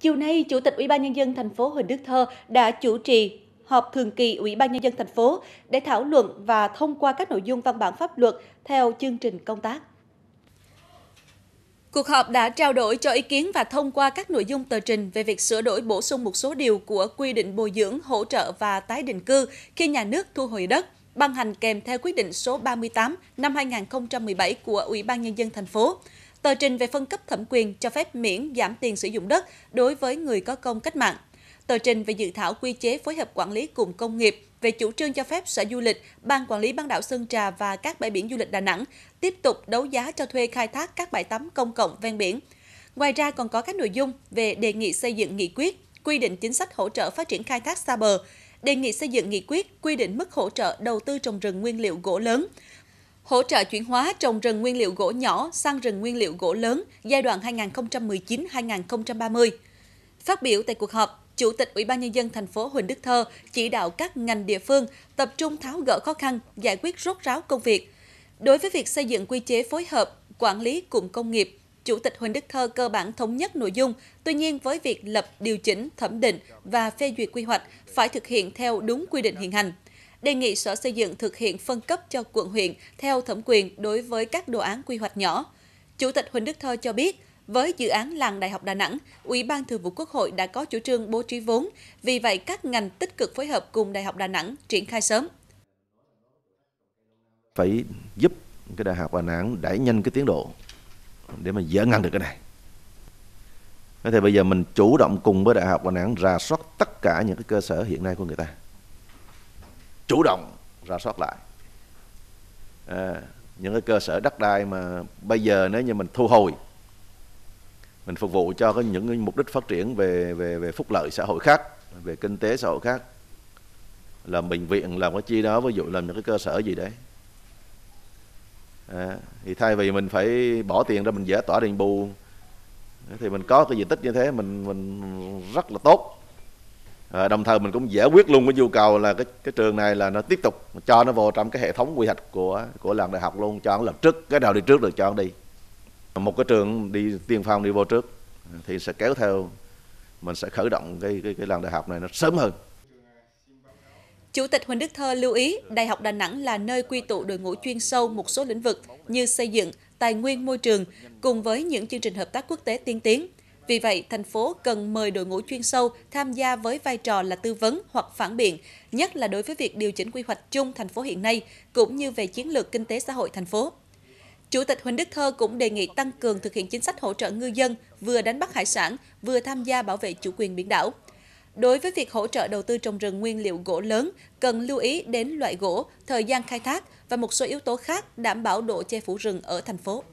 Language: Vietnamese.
Chiều nay, Chủ tịch Ủy ban nhân dân thành phố Huỳnh Đức Thơ đã chủ trì họp thường kỳ Ủy ban nhân dân thành phố để thảo luận và thông qua các nội dung văn bản pháp luật theo chương trình công tác. Cuộc họp đã trao đổi cho ý kiến và thông qua các nội dung tờ trình về việc sửa đổi bổ sung một số điều của quy định bồi dưỡng, hỗ trợ và tái định cư khi nhà nước thu hồi đất, ban hành kèm theo quyết định số 38 năm 2017 của Ủy ban nhân dân thành phố tờ trình về phân cấp thẩm quyền cho phép miễn giảm tiền sử dụng đất đối với người có công cách mạng. Tờ trình về dự thảo quy chế phối hợp quản lý cùng công nghiệp về chủ trương cho phép Sở Du lịch, Ban Quản lý Bán đảo Sơn Trà và các bãi biển du lịch Đà Nẵng tiếp tục đấu giá cho thuê khai thác các bãi tắm công cộng ven biển. Ngoài ra còn có các nội dung về đề nghị xây dựng nghị quyết, quy định chính sách hỗ trợ phát triển khai thác xa bờ, đề nghị xây dựng nghị quyết quy định mức hỗ trợ đầu tư trồng rừng nguyên liệu gỗ lớn, hỗ trợ chuyển hóa trồng rừng nguyên liệu gỗ nhỏ sang rừng nguyên liệu gỗ lớn giai đoạn 2019-2030. Phát biểu tại cuộc họp, Chủ tịch Ủy ban nhân dân thành phố Huỳnh Đức Thơ chỉ đạo các ngành địa phương tập trung tháo gỡ khó khăn, giải quyết rốt ráo công việc. Đối với việc xây dựng quy chế phối hợp, quản lý cụm công nghiệp, Chủ tịch Huỳnh Đức Thơ cơ bản thống nhất nội dung, tuy nhiên với việc lập, điều chỉnh, thẩm định và phê duyệt quy hoạch phải thực hiện theo đúng quy định hiện hành đề nghị Sở Xây dựng thực hiện phân cấp cho quận huyện theo thẩm quyền đối với các đồ án quy hoạch nhỏ. Chủ tịch Huỳnh Đức Thơ cho biết, với dự án làng Đại học Đà Nẵng, Ủy ban Thường vụ Quốc hội đã có chủ trương bố trí vốn, vì vậy các ngành tích cực phối hợp cùng Đại học Đà Nẵng triển khai sớm. Phải giúp cái Đại học Đà Nẵng đẩy nhanh cái tiến độ để mà dỡ ngăn được cái này. Thế thì bây giờ mình chủ động cùng với Đại học Đà Nẵng rà soát tất cả những cái cơ sở hiện nay của người ta chủ động ra soát lại à, những cái cơ sở đất đai mà bây giờ nếu như mình thu hồi mình phục vụ cho cái những cái mục đích phát triển về về về phúc lợi xã hội khác về kinh tế xã hội khác làm bệnh viện làm cái chi đó ví dụ làm những cái cơ sở gì đấy à, thì thay vì mình phải bỏ tiền ra mình giải tỏa đền bù thì mình có cái diện tích như thế mình mình rất là tốt à, đồng thời mình cũng giải quyết luôn cái nhu cầu là cái cái trường này là nó tiếp tục cho nó vào trong cái hệ thống quy hoạch của của làng đại học luôn cho nó lập trước cái nào đi trước được cho nó đi một cái trường đi tiên phong đi vô trước thì sẽ kéo theo mình sẽ khởi động cái cái, cái làng đại học này nó sớm hơn Chủ tịch Huỳnh Đức Thơ lưu ý, Đại học Đà Nẵng là nơi quy tụ đội ngũ chuyên sâu một số lĩnh vực như xây dựng, tài nguyên môi trường, cùng với những chương trình hợp tác quốc tế tiên tiến. Vì vậy, thành phố cần mời đội ngũ chuyên sâu tham gia với vai trò là tư vấn hoặc phản biện, nhất là đối với việc điều chỉnh quy hoạch chung thành phố hiện nay cũng như về chiến lược kinh tế xã hội thành phố. Chủ tịch Huỳnh Đức Thơ cũng đề nghị tăng cường thực hiện chính sách hỗ trợ ngư dân vừa đánh bắt hải sản, vừa tham gia bảo vệ chủ quyền biển đảo. Đối với việc hỗ trợ đầu tư trồng rừng nguyên liệu gỗ lớn, cần lưu ý đến loại gỗ, thời gian khai thác và một số yếu tố khác đảm bảo độ che phủ rừng ở thành phố.